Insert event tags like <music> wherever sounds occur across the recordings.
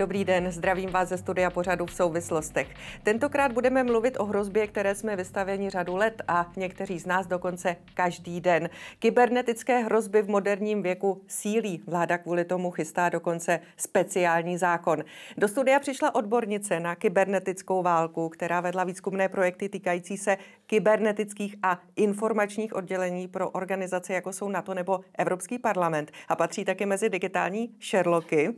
Dobrý den, zdravím vás ze studia pořadu v souvislostech. Tentokrát budeme mluvit o hrozbě, které jsme vystaveni řadu let a někteří z nás dokonce každý den. Kybernetické hrozby v moderním věku sílí. Vláda kvůli tomu chystá dokonce speciální zákon. Do studia přišla odbornice na kybernetickou válku, která vedla výzkumné projekty týkající se kybernetických a informačních oddělení pro organizace, jako jsou NATO nebo Evropský parlament. A patří také mezi digitální Sherlocky,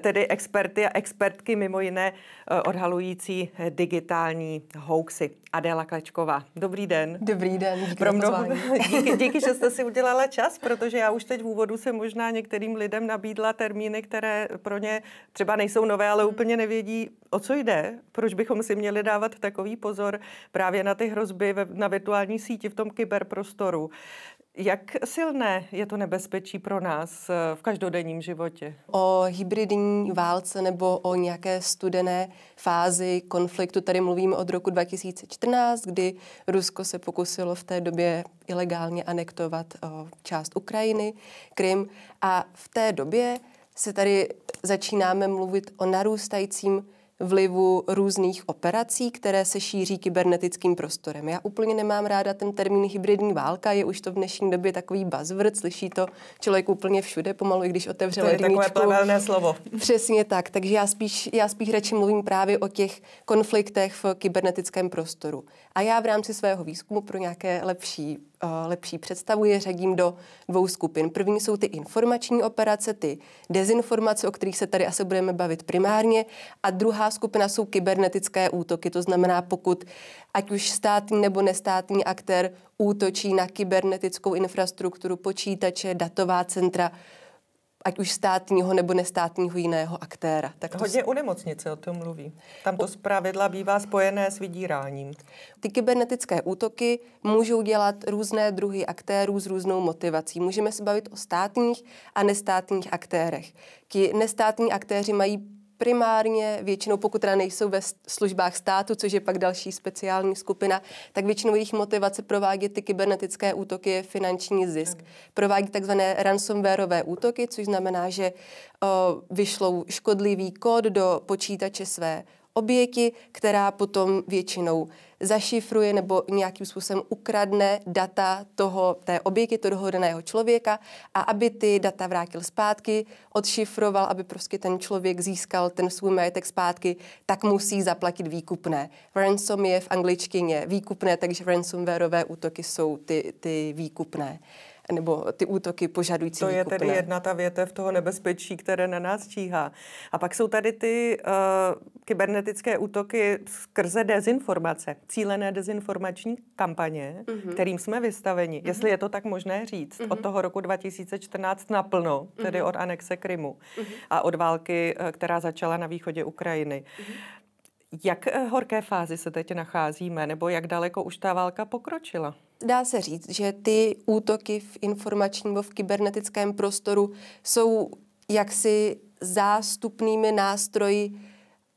tedy expert experty a expertky mimo jiné eh, odhalující digitální hoaxy. Adéla Klečková, dobrý den. Dobrý den, díky Pro mnoho, <laughs> díky, <laughs> díky, že jste si udělala čas, protože já už teď v úvodu jsem možná některým lidem nabídla termíny, které pro ně třeba nejsou nové, ale hmm. úplně nevědí, o co jde, proč bychom si měli dávat takový pozor právě na ty hrozby na virtuální síti v tom kyberprostoru. Jak silné je to nebezpečí pro nás eh, v každodenním životě? O hybridní válce nebo o nějaké studené fázi konfliktu tady mluvíme od roku 2014, kdy Rusko se pokusilo v té době ilegálně anektovat eh, část Ukrajiny, Krym. A v té době se tady začínáme mluvit o narůstajícím vlivu různých operací, které se šíří kybernetickým prostorem. Já úplně nemám ráda ten termín hybridní válka, je už to v dnešní době takový buzzword, slyší to člověk úplně všude, pomalu, i když otevře to je takové plevelné slovo. Přesně tak, takže já spíš, já spíš radši mluvím právě o těch konfliktech v kybernetickém prostoru. A já v rámci svého výzkumu pro nějaké lepší Eh, lepší představu, je řadím do dvou skupin. První jsou ty informační operace, ty dezinformace, o kterých se tady asi budeme bavit primárně, a druhá skupina jsou kybernetické útoky, to znamená, pokud ať už státní nebo nestátní aktér útočí na kybernetickou infrastrukturu, počítače, datová centra, ať už státního nebo nestátního jiného aktéra. Tak to Hodně s... u nemocnice o tom mluví. Tam to zpravidla bývá spojené s vydíráním. Ty kybernetické útoky můžou dělat různé druhy aktérů s různou motivací. Můžeme se bavit o státních a nestátních aktérech. Ti nestátní aktéři mají primárně většinou, pokud teda nejsou ve službách státu, což je pak další speciální skupina, tak většinou jejich motivace provádět ty kybernetické útoky je finanční zisk. Hmm. Provádí takzvané ransomwareové útoky, což znamená, že o, vyšlou škodlivý kód do počítače své oběti, která potom většinou zašifruje nebo nějakým způsobem ukradne data toho, té oběti, toho dohodeného člověka a aby ty data vrátil zpátky, odšifroval, aby prostě ten člověk získal ten svůj majetek zpátky, tak musí zaplatit výkupné. Ransom je v angličtině výkupné, takže ransomwareové útoky jsou ty, ty výkupné nebo ty útoky požadující To je tedy jedna ta větev toho nebezpečí, které na nás číhá. A pak jsou tady ty uh, kybernetické útoky skrze dezinformace, cílené dezinformační kampaně, mm-hmm. kterým jsme vystaveni. Mm-hmm. Jestli je to tak možné říct, mm-hmm. od toho roku 2014 naplno, tedy mm-hmm. od anexe Krymu mm-hmm. a od války, eh, která začala na východě Ukrajiny. Mm-hmm. Jak eh, horké fázi se teď nacházíme, nebo jak daleko už ta válka pokročila? Dá se říct, že ty útoky v informačním nebo v kybernetickém prostoru jsou jaksi zástupnými nástroji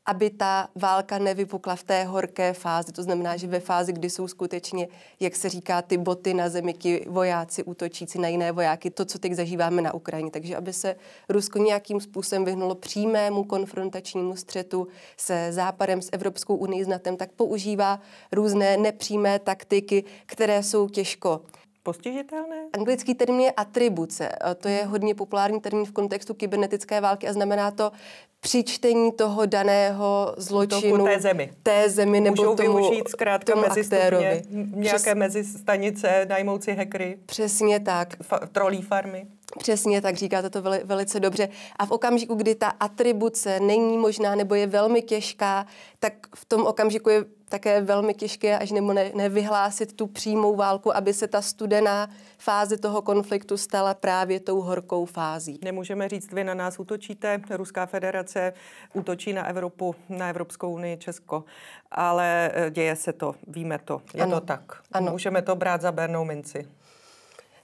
aby ta válka nevypukla v té horké fázi. To znamená, že ve fázi, kdy jsou skutečně, jak se říká, ty boty na zemi, ti vojáci útočící na jiné vojáky, to, co teď zažíváme na Ukrajině. Takže aby se Rusko nějakým způsobem vyhnulo přímému konfrontačnímu střetu se Západem, s Evropskou unii, s tak používá různé nepřímé taktiky, které jsou těžko postižitelné? Anglický termín je atribuce. To je hmm. hodně populární termín v kontextu kybernetické války a znamená to přičtení toho daného zločinu Toku té zemi. Té zemi nebo Můžou tomu, využít zkrátka tomu mezi aktérovi. Stupně, nějaké Přes... mezi stanice, najmout hekry. Přesně tak. trolí farmy. Přesně tak, říkáte to veli, velice dobře. A v okamžiku, kdy ta atribuce není možná nebo je velmi těžká, tak v tom okamžiku je také velmi těžké až nebo ne, nevyhlásit tu přímou válku, aby se ta studená fáze toho konfliktu stala právě tou horkou fází. Nemůžeme říct, vy na nás útočíte, Ruská federace útočí na Evropu, na Evropskou unii, Česko, ale eh, děje se to, víme to, je ano. to tak. Ano. Můžeme to brát za bernou minci.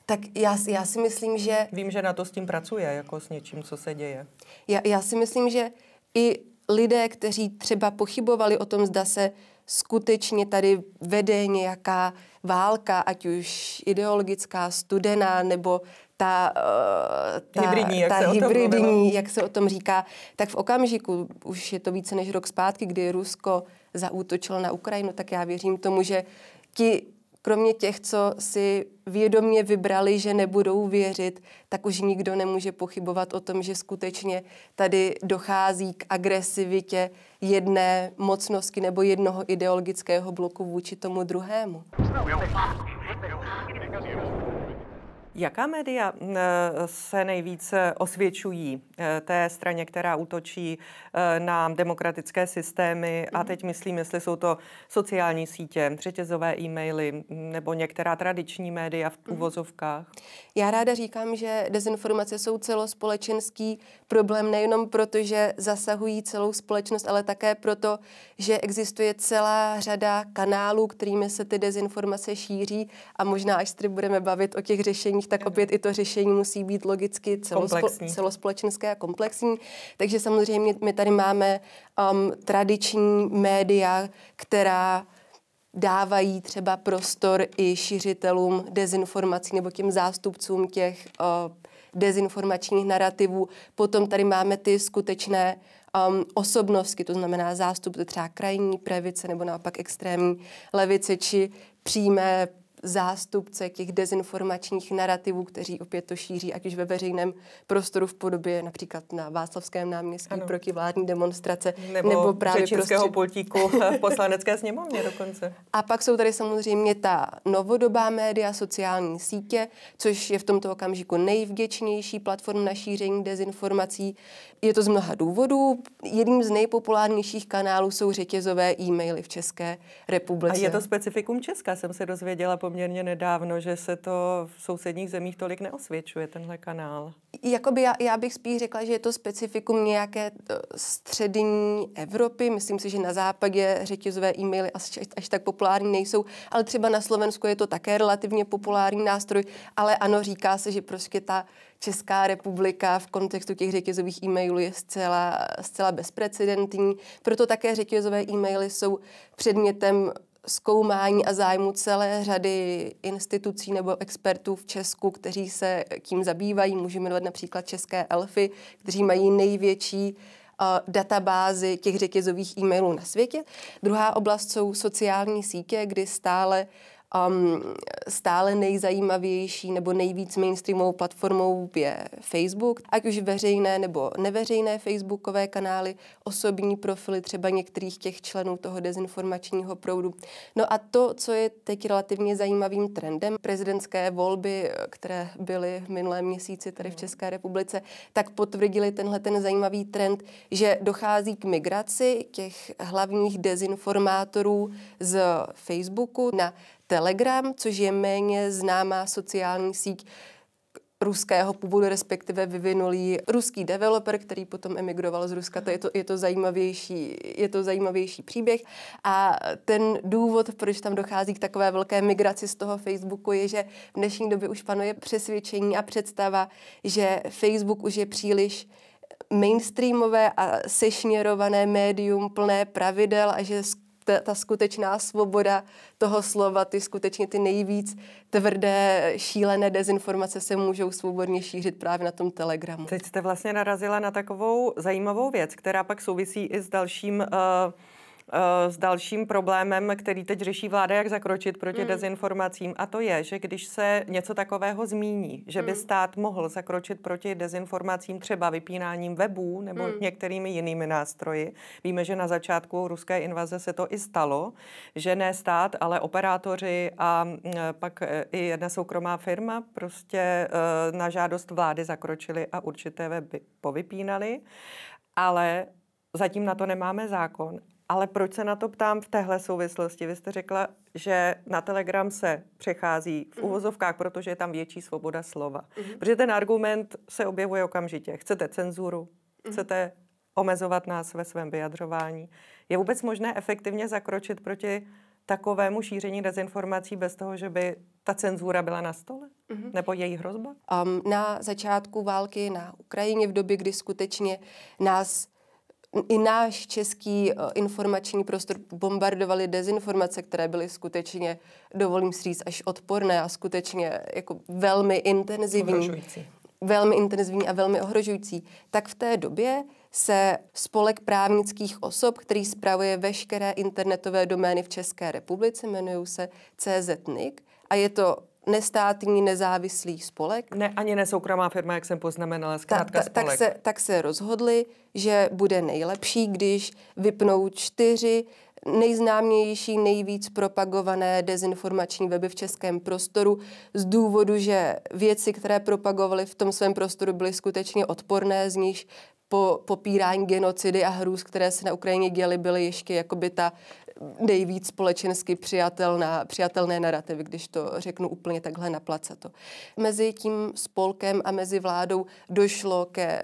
Tak já, já si myslím, že... Vím, že na to s tím pracuje, jako s něčím, co se děje. Já, já si myslím, že i lidé, kteří třeba pochybovali o tom, zda se skutečně tady vede nějaká válka, ať už ideologická, studená, nebo ta, eh, ta hybridní, jak, ta se hybridní jak se o tom říká, tak v okamžiku, už je to více než rok zpátky, kdy Rusko zaútočilo na Ukrajinu, tak já věřím tomu, že ti kromě těch, co si vědomě vybrali, že nebudou věřit, tak už nikdo nemůže pochybovat o tom, že skutečně tady dochází k agresivitě jedné mocnosti nebo jednoho ideologického bloku vůči tomu druhému. Jaká média eh, se nejvíce osvědčují eh, té straně, která útočí eh, na demokratické systémy? A mhm. teď myslím, jestli jsou to sociální sítě, řetězové e-maily nebo některá tradiční média v úvozovkách? Mhm. Já ráda říkám, že dezinformace jsou celospolečenský problém nejenom proto, že zasahují celou společnost, ale také proto, že existuje celá řada kanálů, kterými se ty dezinformace šíří a možná, až se budeme bavit o těch řešeních, zemích, tak opět i to řešení musí být logicky celospo- celospolečenské a komplexní. Takže samozřejmě my tady máme um, tradiční média, která dávají třeba prostor i šiřitelům dezinformací nebo těm zástupcům těch uh, dezinformačních narrativů. Potom tady máme ty skutečné um, osobnosti, to znamená zástupce třeba krajní pravice nebo naopak extrémní levice či přímé zástupce těch dezinformačních narrativů, kteří opět to šíří, ať už ve veřejném prostoru v podobě například na Václavském náměstí ano. vládní demonstrace. Nebo, nebo právě prostřed... pultíku v poslanecké sněmovně dokonce. <laughs> A pak jsou tady samozřejmě ta novodobá média, sociální sítě, což je v tomto okamžiku nejvděčnější platform na šíření dezinformací. Je to z mnoha důvodů. Jedním z nejpopulárnějších kanálů jsou řetězové e-maily v České republice. A je to specifikum Česka, jsem se dozvěděla po poměrně nedávno, že se to v sousedních zemích tolik neosvědčuje, tenhle kanál. Jakoby já, já bych spíš řekla, že je to specifikum nějaké eh, střední Evropy. Myslím si, že na západě řetězové e-maily až, až tak populární nejsou, ale třeba na Slovensku je to také relativně populární nástroj, ale ano, říká se, že prostě ta Česká republika v kontextu těch řetězových e-mailů je zcela, zcela bezprecedentní. Proto také řetězové e-maily jsou předmětem zkoumání a zájmu celé řady institucí nebo expertů v Česku, kteří se tím zabývají. Můžeme jmenovat například České elfy, kteří mají největší eh, databázy těch řetězových e-mailů na světě. Druhá oblast jsou sociální sítě, kdy stále uh, um, stále nejzajímavější nebo nejvíc mainstreamovou platformou je Facebook, ať už veřejné nebo neveřejné facebookové kanály, osobní profily třeba některých těch členů toho dezinformačního proudu. No a to, co je teď relativně zajímavým trendem, prezidentské volby, které byly v minulém měsíci tady v hmm. České republice, tak potvrdili tenhle ten zajímavý trend, že dochází k migraci těch hlavních dezinformátorů z Facebooku na Telegram, což je méně známá sociální síť ruského původu, respektive vyvinulý ruský developer, který potom emigroval z Ruska. To je, to, je, to zajímavější, je to zajímavější příběh. A ten důvod, proč tam dochází k takové velké migraci z toho Facebooku, je, že v dnešní době už panuje přesvědčení a představa, že Facebook už je příliš mainstreamové a sešněrované médium plné pravidel a že ta, ta skutečná svoboda toho slova, ty skutečně ty nejvíc tvrdé, šílené dezinformace se můžou svobodně šířit právě na tom Telegramu. Teď jste vlastně narazila na takovou zajímavou věc, která pak souvisí i s dalším uh, Eh, s dalším problémem, který teď řeší vláda, jak zakročit proti mm. dezinformacím. A to je, že když se něco takového zmíní, že by mm. stát mohl zakročit proti dezinformacím třeba vypínáním webů nebo mm. některými jinými nástroji. Víme, že na začátku ruské invaze se to i stalo, že ne stát, ale operátoři a mm, pak eh, i jedna soukromá firma prostě eh, na žádost vlády zakročili a určité weby povypínali. Ale zatím na to nemáme zákon ale proč se na to ptám v téhle souvislosti? Vy jste řekla, že na Telegram se přechází v mhm. uvozovkách, protože je tam větší svoboda slova. Mhm. Protože ten argument se objevuje okamžitě. Chcete cenzuru, mhm. chcete omezovat nás ve svém vyjadřování. Je vůbec možné efektivně zakročit proti takovému šíření dezinformací bez toho, že by ta cenzura byla na stole? Mm-hmm. Nebo její hrozba? Um, na začátku války na Ukrajině, v době, kdy skutečně nás i náš český eh, informační prostor bombardovali dezinformace, které byly skutečně, dovolím si říct, až odporné a skutečně jako velmi intenzivní. Ohrožující. Velmi intenzivní a velmi ohrožující. Tak v té době se spolek právnických osob, který spravuje veškeré internetové domény v České republice, jmenují se CZNIC a je to nestátní nezávislý spolek. Ne, ani ne soukromá firma, jak jsem poznamenala, zkrátka ta, ta, spolek. Tak se, tak se rozhodli, že bude nejlepší, když vypnou čtyři nejznámější, nejvíc propagované dezinformační weby v českém prostoru z důvodu, že věci, které propagovali v tom svém prostoru, byly skutečně odporné, z nich po popírání genocidy a hrůz, které se na Ukrajině děly, byly ještě jakoby ta nejvíc společensky přijatelná, přijatelné narrativy, když to řeknu úplně takhle na to. Mezi tím spolkem a mezi vládou došlo ke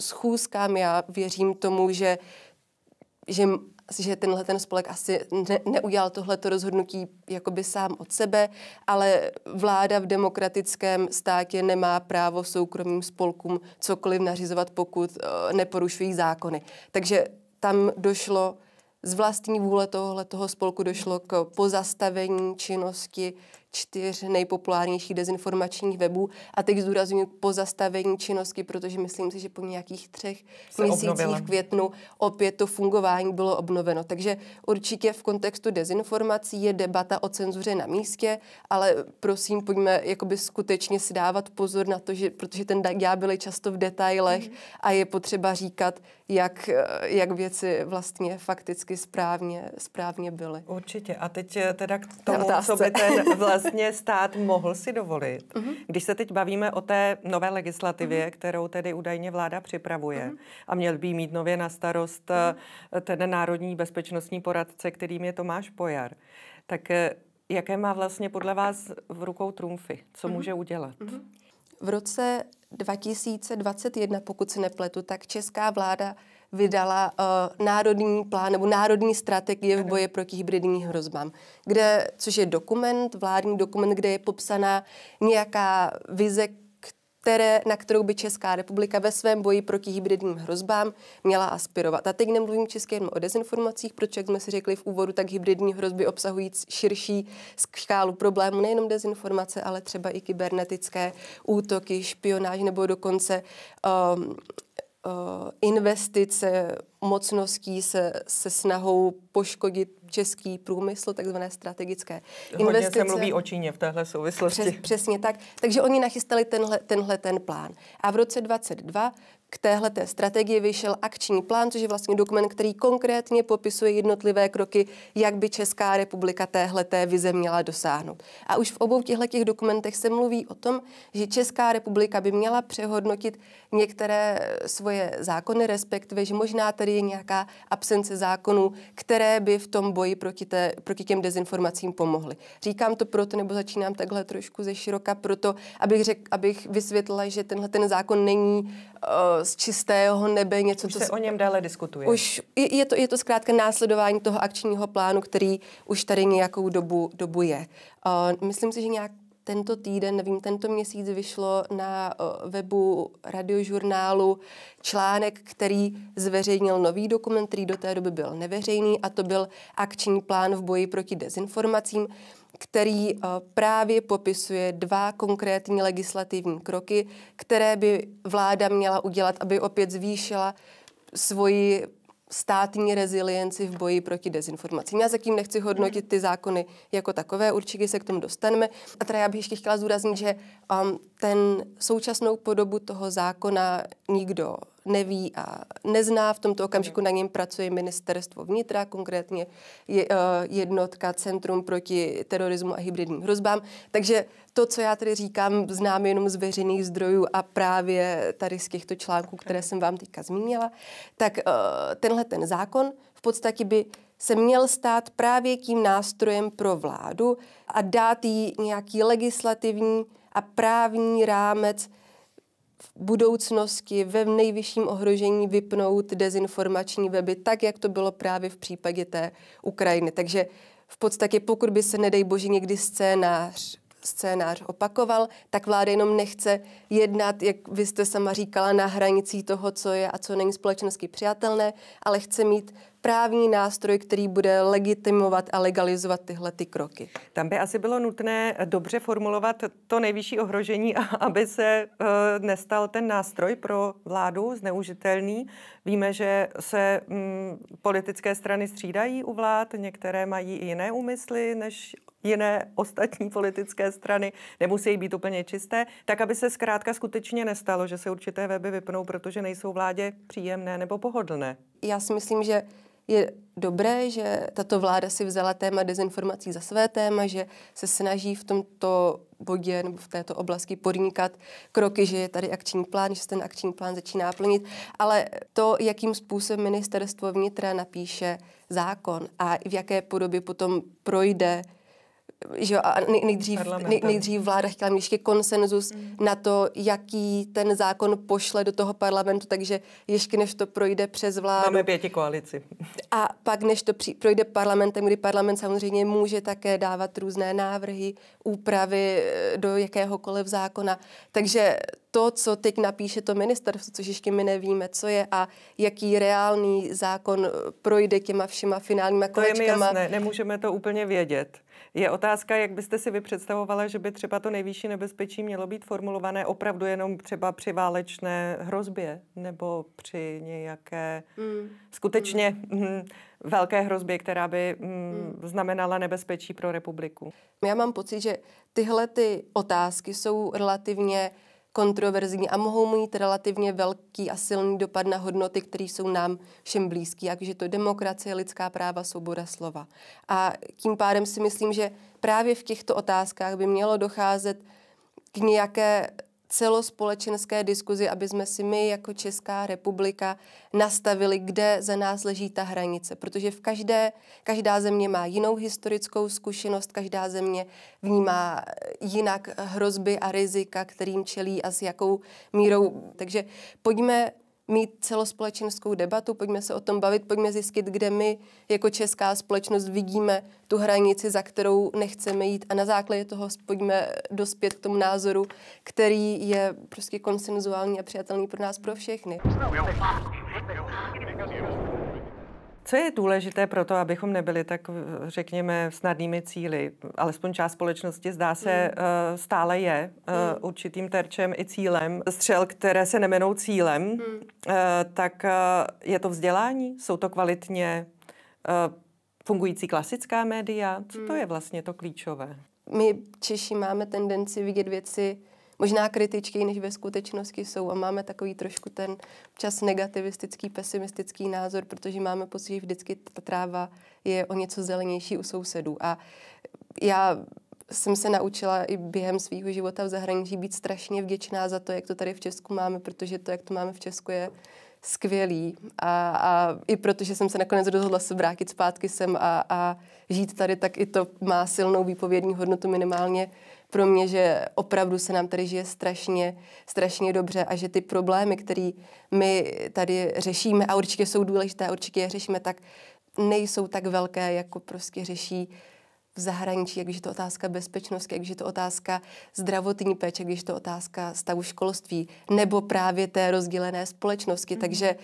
schůzkám. Já věřím tomu, že že že tenhle ten spolek asi ne, neudělal tohleto rozhodnutí jakoby sám od sebe, ale vláda v demokratickém státě nemá právo soukromým spolkům cokoliv nařizovat, pokud eh, neporušují zákony. Takže tam došlo z vlastní vůle tohoto toho spolku došlo k pozastavení činnosti čtyř nejpopulárnějších dezinformačních webů. A teď zdůrazňuji pozastavení činnosti, protože myslím si, že po nějakých třech Se měsících obnovila. v květnu opět to fungování bylo obnoveno. Takže určitě v kontextu dezinformací je debata o cenzuře na místě, ale prosím, pojďme jakoby skutečně si dávat pozor na to, že, protože ten já je často v detailech mm. a je potřeba říkat, jak, eh, jak věci vlastně fakticky správně, správně byly. Určitě. A teď eh, teda k tomu, co by ten <laughs> vlastně stát mohl si dovolit. Uh-huh. Když se teď bavíme o té nové legislativě, uh-huh. kterou tedy údajně vláda připravuje uh-huh. a měl by mít nově na starost uh-huh. ten národní bezpečnostní poradce, kterým je Tomáš Pojar, tak eh, jaké má vlastně podle vás v rukou trumfy? Co uh-huh. může udělat? Uh-huh. V roce 2021, pokud se nepletu, tak česká vláda vydala uh, národní plán nebo národní strategie v boji proti hybridním hrozbám, kde, což je dokument, vládní dokument, kde je popsaná nějaká vize, které, na kterou by Česká republika ve svém boji proti hybridním hrozbám měla aspirovat. A teď nemluvím české jen o dezinformacích, protože, jak jsme si řekli v úvodu, tak hybridní hrozby obsahují širší škálu problémů, nejenom dezinformace, ale třeba i kybernetické útoky, špionáž nebo dokonce um, Eh, investice mocností se, se snahou poškodit český průmysl, takzvané strategické Hodně investice. Hodně se mluví o Číně v téhle souvislosti. Přes, přesně tak. Takže oni nachystali tenhle, tenhle ten plán. A v roce 22 k téhle té strategii vyšel akční plán, což je vlastně dokument, který konkrétně popisuje jednotlivé kroky, jak by Česká republika téhle té vize měla dosáhnout. A už v obou těchto těch dokumentech se mluví o tom, že Česká republika by měla přehodnotit některé svoje zákony, respektive, že možná tady je nějaká absence zákonů, které by v tom boji proti, té, proti těm dezinformacím pomohly. Říkám to proto, nebo začínám takhle trošku ze široka, proto, abych, řek, abych vysvětlila, že tenhle ten zákon není Eh, z čistého nebe něco, už co... se o něm dále diskutuje. Už je, je, to, je to zkrátka následování toho akčního plánu, který už tady nějakou dobu, dobu je. Uh, myslím si, že nějak tento týden, nevím, tento měsíc vyšlo na eh, webu radiožurnálu článek, který zveřejnil nový dokument, který do té doby byl neveřejný, a to byl akční plán v boji proti dezinformacím který eh, právě popisuje dva konkrétní legislativní kroky, které by vláda měla udělat, aby opět zvýšila svoji státní rezilienci v boji proti dezinformacím. Já zatím nechci hodnotit ty zákony jako takové, určitě se k tomu dostaneme. A teda já bych ještě chtěla zdůraznit, že um, ten současnou podobu toho zákona nikdo neví a nezná. V tomto okamžiku na něm pracuje ministerstvo vnitra, konkrétně je, eh, jednotka Centrum proti terorismu a hybridním hrozbám. Takže to, co já tady říkám, znám jenom z veřejných zdrojů a právě tady z těchto článků, které jsem vám teďka zmínila, tak eh, tenhle ten zákon v podstatě by se měl stát právě tím nástrojem pro vládu a dát jí nějaký legislativní a právní rámec, v budoucnosti ve nejvyšším ohrožení vypnout dezinformační weby, tak jak to bylo právě v případě té Ukrajiny. Takže v podstatě, pokud by se, nedej bože, někdy scénář scénář opakoval, tak vláda jenom nechce jednat, jak vy jste sama říkala, na hranicí toho, co je a co není společensky přijatelné, ale chce mít právní nástroj, který bude legitimovat a legalizovat tyhle ty kroky. Tam by asi bylo nutné eh, dobře formulovat to nejvyšší ohrožení, <laughs> aby se uh, nestal ten nástroj pro vládu zneužitelný. Víme, že se um, politické strany střídají u vlád, některé mají i jiné úmysly než jiné <laughs> ostatní politické strany, nemusí být úplně čisté, tak aby se zkrátka skutečně nestalo, že se určité weby vypnou, protože nejsou vládě příjemné nebo pohodlné. Já si myslím, že je dobré, že tato vláda si vzala téma dezinformací za své téma, že se snaží v tomto bodě nebo v této oblasti podnikat kroky, že je tady akční plán, že se ten akční plán začíná plnit, ale to, jakým způsobem ministerstvo vnitra napíše zákon a v jaké podobě potom projde že jo, a nejdřív, nejdřív vláda chtěla mít ještě konsenzus mm. na to, jaký ten zákon pošle do toho parlamentu, takže ještě než to projde přes vládu. Máme pěti koalici. A pak, než to při, projde parlamentem, kdy parlament samozřejmě může také dávat různé návrhy, úpravy eh, do jakéhokoliv zákona. Takže to, co teď napíše to ministerstvo, což ještě my nevíme, co je a jaký reálný zákon eh, projde těma všema finálníma kolečkama. To je mi jasné, nemůžeme to úplně vědět. Je otázka, jak byste si vy představovala, že by třeba to nejvyšší nebezpečí mělo být formulované opravdu jenom třeba při válečné hrozbě nebo při nějaké mm. mm. skutečně mm. velké hrozbě, která by mm, mm. znamenala nebezpečí pro republiku. Já mám pocit, že tyhle ty otázky jsou relativně uh, kontroverzní a mohou mít relativně velký a silný dopad na hodnoty, které jsou nám všem blízké, jakže to demokracie, lidská práva, svoboda slova. A tím pádem si myslím, že právě v těchto otázkách by mělo docházet k nějaké celospolečenské diskuzi, aby jsme si my jako Česká republika nastavili, kde za nás leží ta hranice. Protože v každé, každá země má jinou historickou zkušenost, každá země vnímá eh, jinak hrozby a rizika, kterým čelí a s jakou mírou. Takže pojďme mít celospolečenskou debatu, pojďme se o tom bavit, pojďme zjistit, kde my jako česká společnost vidíme tu hranici, za kterou nechceme jít a na základě toho pojďme dospět k tomu názoru, který je prostě konsenzuální a přijatelný pro nás, pro všechny co je důležité pro to, abychom nebyli tak, řekněme, snadnými cíly? Alespoň část společnosti zdá se mm. stále je uh, mm. určitým terčem i cílem. Střel, které se nemenou cílem, mm. tak je to vzdělání? Jsou to kvalitně fungující klasická média? Co mm. to hmm. je vlastně to klíčové? My Češi máme tendenci vidět věci možná kritičtěji, než ve skutečnosti jsou a máme takový trošku ten čas negativistický, pesimistický názor, protože máme pocit, že vždycky ta tráva je o něco zelenější u sousedů. A já jsem se naučila i během svého života v zahraničí být strašně vděčná za to, jak to tady v Česku máme, protože to, jak to máme v Česku, je skvělý. A, a i protože jsem se nakonec rozhodla se vrátit zpátky sem a, a žít tady, tak i to má silnou výpovědní hodnotu minimálně pro mě, že opravdu se nám tady žije strašně, strašně dobře a že ty problémy, které my tady řešíme a určitě jsou důležité, určitě je řešíme, tak nejsou tak velké, jako prostě řeší v zahraničí, jak když je to otázka bezpečnosti, jak když je to otázka zdravotní péče, jak když je to otázka stavu školství, nebo právě té rozdělené společnosti. Mm. Takže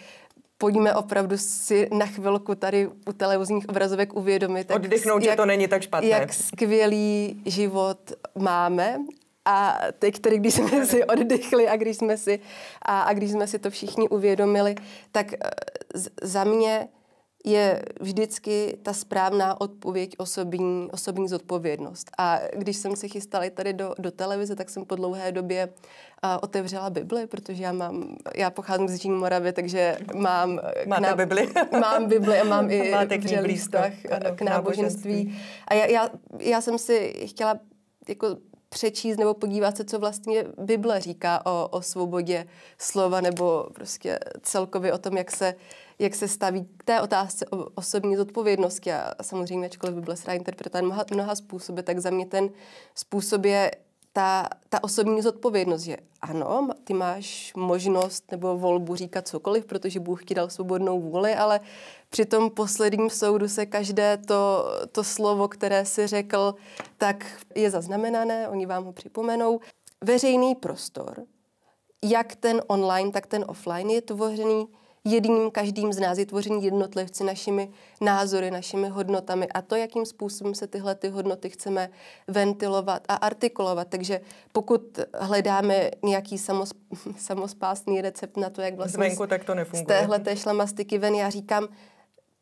pojďme opravdu si na chvilku tady u televizních obrazovek uvědomit, Oddychnout, jak, že to není tak špatné. jak skvělý život máme a teď, který, když jsme si oddechli a když jsme si, a, a když jsme si to všichni uvědomili, tak eh, za mě je vždycky ta správná odpověď osobní, osobní zodpovědnost. A když jsem se chystala i tady do, do televize, tak jsem po dlouhé době a, otevřela Bibli, protože já mám, já pocházím z Jižní Moravy, takže mám... Máte nám, Bibli? <laughs> Mám Bibli a mám i Máte k vztah k náboženství. A já, já, já jsem si chtěla jako přečíst nebo podívat se, co vlastně Bible říká o, o svobodě slova nebo prostě celkově o tom, jak se jak se staví k té otázce o osobní zodpovědnosti. A samozřejmě, ačkoliv by byla sra interpretovat mnoha, mnoha způsoby, tak za mě ten způsob je ta, ta osobní zodpovědnost, že ano, ty máš možnost nebo volbu říkat cokoliv, protože Bůh ti dal svobodnou vůli, ale při tom posledním soudu se každé to, to slovo, které si řekl, tak je zaznamenané, oni vám ho připomenou. Veřejný prostor, jak ten online, tak ten offline, je tvořený jedním každým z nás, je tvoření jednotlivci našimi názory, našimi hodnotami a to, jakým způsobem se tyhle ty hodnoty chceme ventilovat a artikulovat. Takže pokud hledáme nějaký samoz, <laughs> samospásný recept na to, jak vlastně Zvenku, tak to nefunguje. z téhle té šlamastiky ven, já říkám,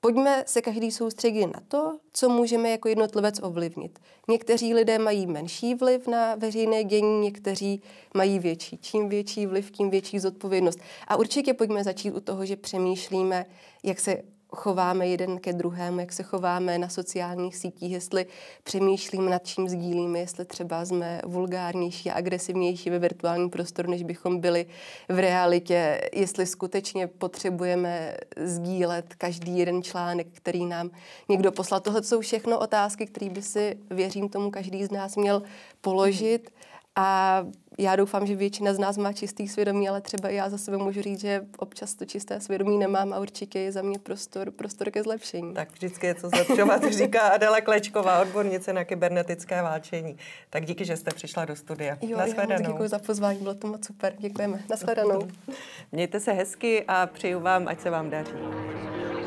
Pojďme se každý soustředit na to, co můžeme jako jednotlivec ovlivnit. Někteří lidé mají menší vliv na veřejné dění, někteří mají větší. Čím větší vliv, tím větší zodpovědnost. A určitě pojďme začít u toho, že přemýšlíme, jak se chováme jeden ke druhému, jak se chováme na sociálních sítích, jestli přemýšlíme nad čím sdílíme, jestli třeba jsme vulgárnější a agresivnější ve virtuálním prostoru, než bychom byli v realitě, jestli skutečně potřebujeme sdílet každý jeden článek, který nám někdo poslal. Tohle jsou všechno otázky, které by si, věřím tomu, každý z nás měl položit a já doufám, že většina z nás má čistý svědomí, ale třeba já za sebe můžu říct, že občas to čisté svědomí nemám a určitě je za mě prostor, prostor ke zlepšení. Tak vždycky je co zlepšovat, <laughs> říká Adela Klečková, odbornice na kybernetické válčení. Tak díky, že jste přišla do studia. Jo, Nashledanou. Děkuji za pozvání, bylo to moc super. Děkujeme. Nashledanou. <laughs> Mějte se hezky a přeju vám, ať se vám daří.